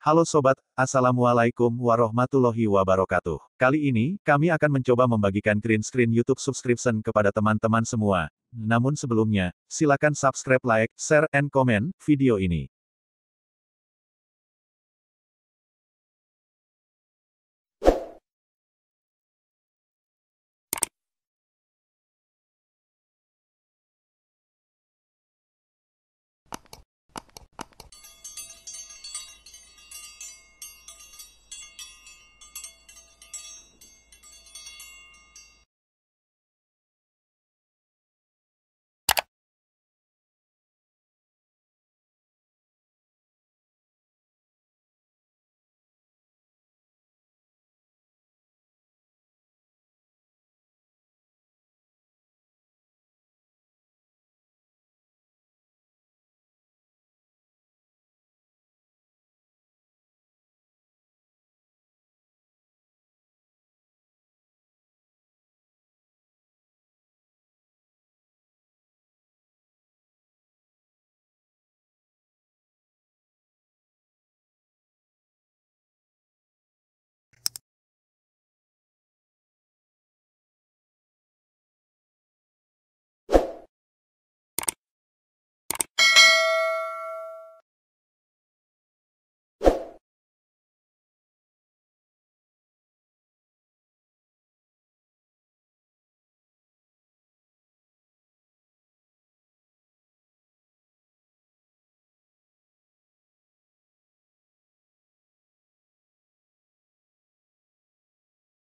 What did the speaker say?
Halo sobat, Assalamualaikum warahmatullahi wabarakatuh. Kali ini, kami akan mencoba membagikan green screen YouTube subscription kepada teman-teman semua. Namun sebelumnya, silakan subscribe, like, share, and comment video ini.